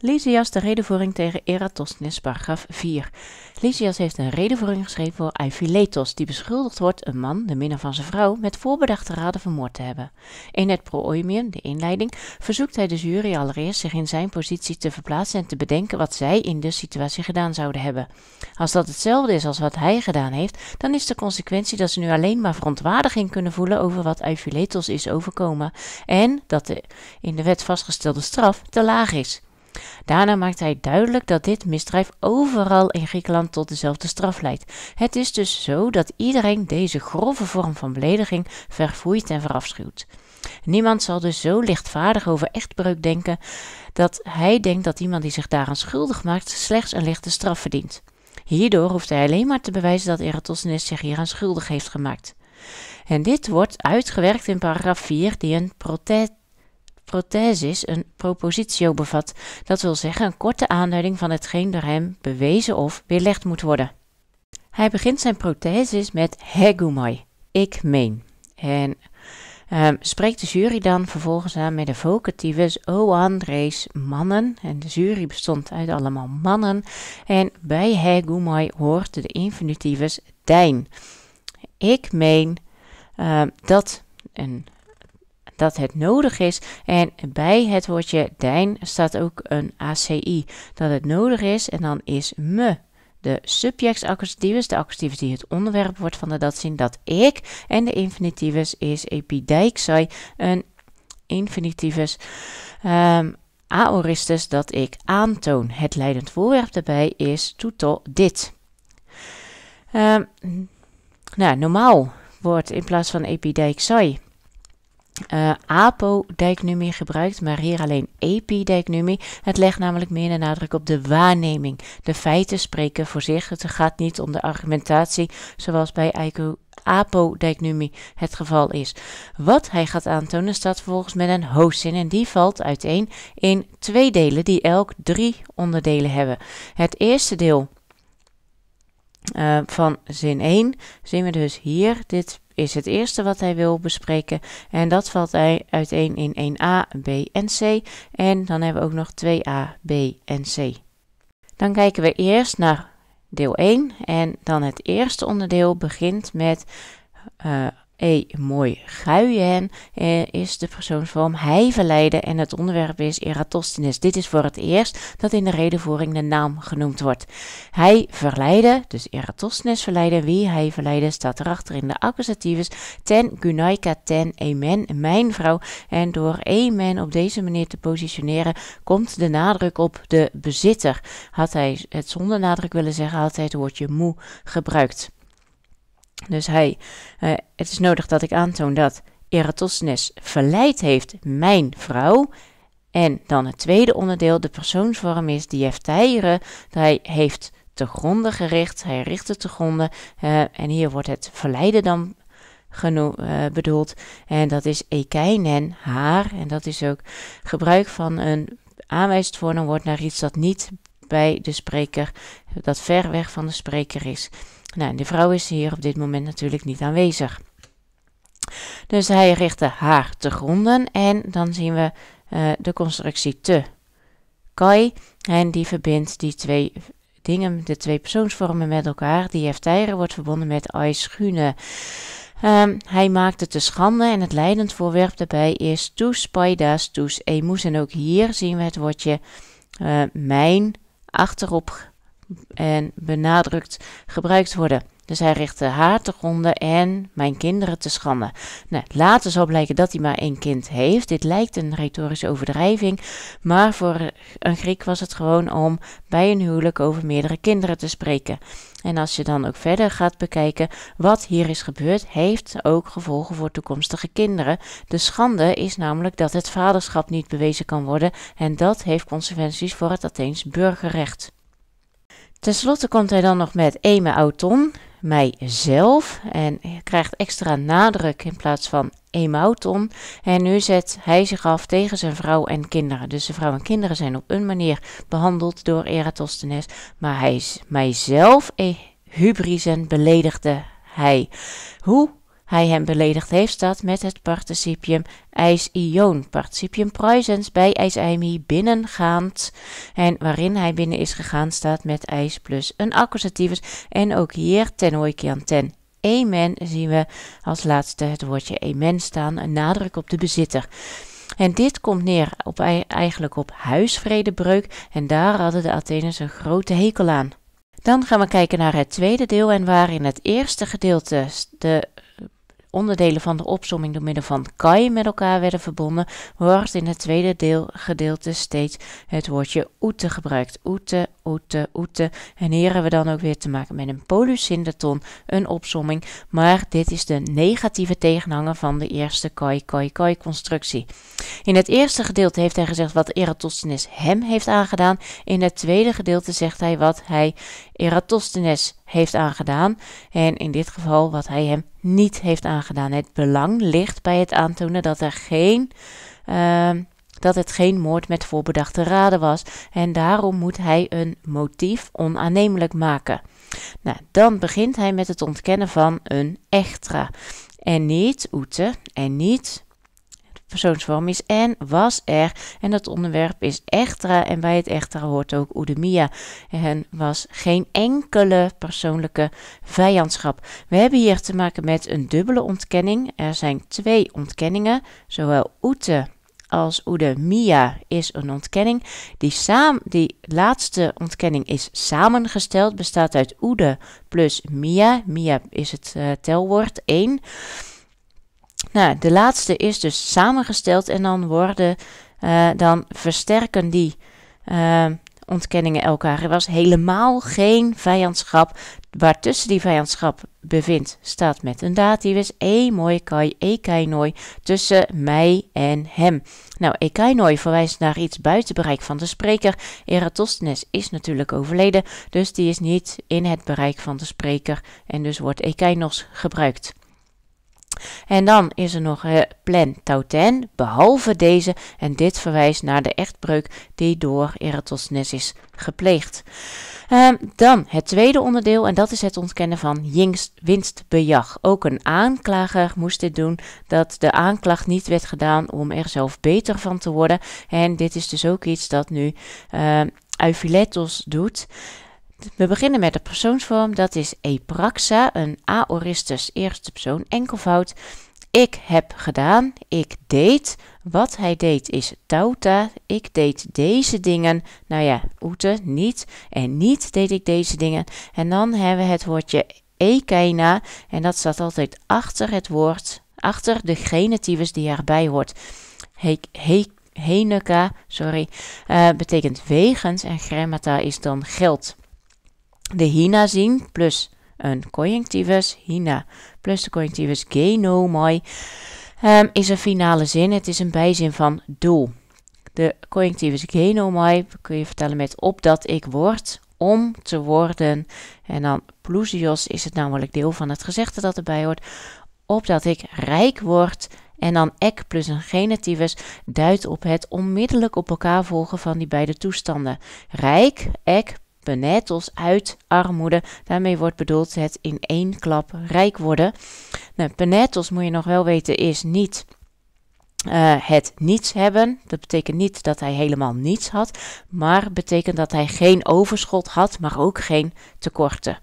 Lysias de redenvoering tegen Eratosthenes, paragraaf 4. Lysias heeft een redenvoering geschreven voor Iphiletos, die beschuldigd wordt een man, de minnaar van zijn vrouw, met voorbedachte raden vermoord te hebben. In het proëmium, de inleiding, verzoekt hij de jury allereerst zich in zijn positie te verplaatsen en te bedenken wat zij in de situatie gedaan zouden hebben. Als dat hetzelfde is als wat hij gedaan heeft, dan is de consequentie dat ze nu alleen maar verontwaardiging kunnen voelen over wat Iphiletos is overkomen en dat de in de wet vastgestelde straf te laag is. Daarna maakt hij duidelijk dat dit misdrijf overal in Griekenland tot dezelfde straf leidt. Het is dus zo dat iedereen deze grove vorm van belediging verfoeit en verafschuwt. Niemand zal dus zo lichtvaardig over echtbreuk denken dat hij denkt dat iemand die zich daaraan schuldig maakt slechts een lichte straf verdient. Hierdoor hoeft hij alleen maar te bewijzen dat Eratosthenes zich hieraan schuldig heeft gemaakt. En dit wordt uitgewerkt in paragraaf 4, die een prothesis, een propositio bevat, dat wil zeggen een korte aanduiding van hetgeen door hem bewezen of weerlegd moet worden. Hij begint zijn prothesis met hegumai, ik meen. En ehm, spreekt de jury dan vervolgens aan met de vocatives o andres mannen. En de jury bestond uit allemaal mannen. En bij hegumai hoort de infinitives dijn. Ik meen ehm, dat een dat het nodig is. En bij het woordje dijn staat ook een ACI. Dat het nodig is en dan is me de subjectsaccusativus, de accusativus die het onderwerp wordt van de dat dat ik. En de infinitivus is epideixai, een infinitivus ehm, aoristus, dat ik aantoon. Het leidend voorwerp daarbij is toeto dit. Ehm, nou, normaal wordt in plaats van epideixai uh, eh, apo-dijknummi gebruikt, maar hier alleen epi-dijknummi. Het legt namelijk meer de nadruk op de waarneming. De feiten spreken voor zich. Het gaat niet om de argumentatie zoals bij apo het geval is. Wat hij gaat aantonen staat vervolgens met een hoofdzin en die valt uiteen in twee delen die elk drie onderdelen hebben. Het eerste deel eh, van zin 1 zien we dus hier dit is het eerste wat hij wil bespreken. En dat valt hij uiteen in 1a, b en c. En dan hebben we ook nog 2a, b en c. Dan kijken we eerst naar deel 1. En dan het eerste onderdeel begint met eh, E. Mooi Guien eh, is de persoonsvorm hij verleiden en het onderwerp is Eratosthenes. Dit is voor het eerst dat in de redenvoering de naam genoemd wordt. Hij verleiden, dus Eratosthenes verleiden, wie hij verleiden staat erachter in de accusativus ten gunaika ten emen, mijn vrouw. En door emen op deze manier te positioneren komt de nadruk op de bezitter. Had hij het zonder nadruk willen zeggen, had hij het woordje moe gebruikt. Dus hij, eh, het is nodig dat ik aantoon dat Eratosthenes verleid heeft mijn vrouw. En dan het tweede onderdeel, de persoonsvorm is Dat Hij heeft te gronden gericht, hij richtte te gronden. Eh, en hier wordt het verleiden dan geno- eh, bedoeld. En dat is ekeinen, haar. En dat is ook gebruik van een aanwijzend woord naar iets dat niet bij de spreker, dat ver weg van de spreker is. Nou, de vrouw is hier op dit moment natuurlijk niet aanwezig. Dus hij richtte haar te gronden en dan zien we eh, de constructie te kai. En die verbindt die twee dingen, de twee persoonsvormen met elkaar. Die heftijre wordt verbonden met aischunen. Um, ehm, hij maakt het te schande en het leidend voorwerp daarbij is tus paidas tus emus. En ook hier zien we het woordje eh, mijn achterop en benadrukt gebruikt worden. Dus hij richtte haar te gronden en mijn kinderen te schande. Nou, later zal blijken dat hij maar één kind heeft. Dit lijkt een retorische overdrijving, maar voor een Griek was het gewoon om bij een huwelijk over meerdere kinderen te spreken. En als je dan ook verder gaat bekijken wat hier is gebeurd, heeft ook gevolgen voor toekomstige kinderen. De schande is namelijk dat het vaderschap niet bewezen kan worden en dat heeft consequenties voor het Atheens burgerrecht. Ten slotte komt hij dan nog met Eme Auton, mijzelf. En krijgt extra nadruk in plaats van Auton. En nu zet hij zich af tegen zijn vrouw en kinderen. Dus de vrouw en kinderen zijn op een manier behandeld door Eratosthenes. Maar hij is mijzelf, e hubris en beledigde hij. Hoe hij hem beledigd heeft, staat met het participium eis ion. Participium presens bij eis aimi binnengaand. En waarin hij binnen is gegaan, staat met eis plus een accusativus. En ook hier ten oikian ten amen zien we als laatste het woordje amen staan, een nadruk op de bezitter. En dit komt neer op, eigenlijk op huisvredebreuk en daar hadden de Atheners een grote hekel aan. Dan gaan we kijken naar het tweede deel en waar in het eerste gedeelte de onderdelen van de opsomming door middel van kai met elkaar werden verbonden, wordt in het tweede deel gedeelte steeds het woordje oete gebruikt. Oete, en hier hebben we dan ook weer te maken met een polysyndeton, een opsomming. Maar dit is de negatieve tegenhanger van de eerste koi, koi, koi constructie. In het eerste gedeelte heeft hij gezegd wat Eratosthenes hem heeft aangedaan. In het tweede gedeelte zegt hij wat hij Eratosthenes heeft aangedaan. En in dit geval wat hij hem niet heeft aangedaan. Het belang ligt bij het aantonen dat er geen. Uh, dat het geen moord met voorbedachte raden was en daarom moet hij een motief onaannemelijk maken. Nou, dan begint hij met het ontkennen van een extra. En niet oete en niet persoonsvorm is en was er. En dat onderwerp is extra. En bij het extra hoort ook Oedemia. En was geen enkele persoonlijke vijandschap. We hebben hier te maken met een dubbele ontkenning. Er zijn twee ontkenningen, zowel Oete als mia is een ontkenning. Die, die laatste ontkenning is samengesteld, bestaat uit Oede plus Mia. Mia is het eh, telwoord 1. Nou, de laatste is dus samengesteld en dan worden, eh, dan versterken die eh, ontkenningen elkaar. Er was helemaal geen vijandschap Waartussen die vijandschap bevindt, staat met een dativus e kai ekainoi tussen mij en hem. Nou, ekainoi verwijst naar iets buiten bereik van de spreker. Eratosthenes is natuurlijk overleden, dus die is niet in het bereik van de spreker en dus wordt ekainos gebruikt. En dan is er nog uh, plan tauten, behalve deze. En dit verwijst naar de echtbreuk die door Eratosthenes is gepleegd. Ehm, dan het tweede onderdeel, en dat is het ontkennen van winstbejag. Ook een aanklager moest dit doen, dat de aanklacht niet werd gedaan om er zelf beter van te worden. En dit is dus ook iets dat nu uh, doet. We beginnen met de persoonsvorm. Dat is epraxa, een aoristus eerste persoon enkelvoud. Ik heb gedaan, ik deed. Wat hij deed is tauta. Ik deed deze dingen. Nou ja, oete, niet. En niet deed ik deze dingen. En dan hebben we het woordje ekeina. En dat staat altijd achter het woord, achter de genitivus die erbij hoort. He, he, sorry, eh, betekent wegens en grammata is dan geld de hina zin plus een conjunctivus hina plus de conjunctivus geno um, ehm, is een finale zin. Het is een bijzin van doel. De conjunctivus genomai kun je vertellen met opdat ik word, om te worden. En dan plousios is het namelijk deel van het gezegde dat erbij hoort. Opdat ik rijk word. En dan ek plus een genitivus duidt op het onmiddellijk op elkaar volgen van die beide toestanden. Rijk, ek penetos uit armoede. Daarmee wordt bedoeld het in één klap rijk worden. Nou, penetos moet je nog wel weten is niet eh, het niets hebben. Dat betekent niet dat hij helemaal niets had, maar betekent dat hij geen overschot had, maar ook geen tekorten.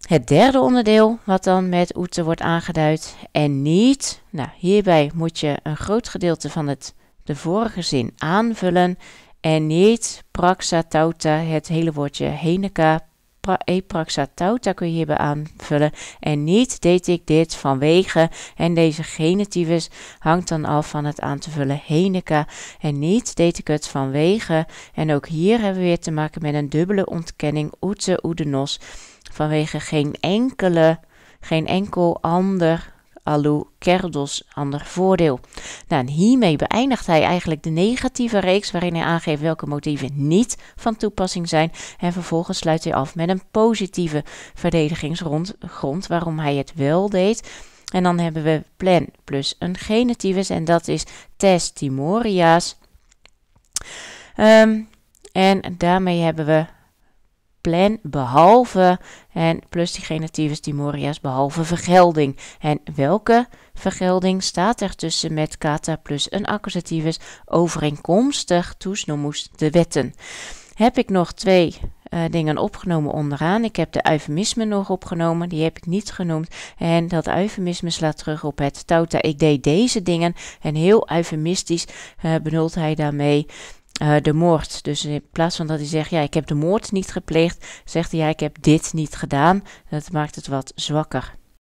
Het derde onderdeel, wat dan met oete wordt aangeduid, en niet. Nou, hierbij moet je een groot gedeelte van het, de vorige zin aanvullen. En niet praxatauta, het hele woordje heneka, pra, e praxatauta kun je hierbij aanvullen. En niet deed ik dit vanwege. En deze genitivus hangt dan al van het aan te vullen heneka. En niet deed ik het vanwege. En ook hier hebben we weer te maken met een dubbele ontkenning, oete, oedenos. Vanwege geen enkele, geen enkel ander allu kerdos, ander voordeel. Nou, en hiermee beëindigt hij eigenlijk de negatieve reeks waarin hij aangeeft welke motieven niet van toepassing zijn. En vervolgens sluit hij af met een positieve verdedigingsgrond waarom hij het wel deed. En dan hebben we plan plus een genitivus en dat is testimoria's. Ehm, en daarmee hebben we plan behalve en plus die genitives timorias behalve vergelding. En welke vergelding staat ertussen met kata plus een accusativus overeenkomstig toesnoemoes de wetten. Heb ik nog twee eh, dingen opgenomen onderaan. Ik heb de eufemisme nog opgenomen, die heb ik niet genoemd. En dat eufemisme slaat terug op het Tauta. Ik deed deze dingen en heel eufemistisch uh, bedoelt hij daarmee uh, de moord. Dus in plaats van dat hij zegt, ja, ik heb de moord niet gepleegd, zegt hij, ja, ik heb dit niet gedaan. Dat maakt het wat zwakker.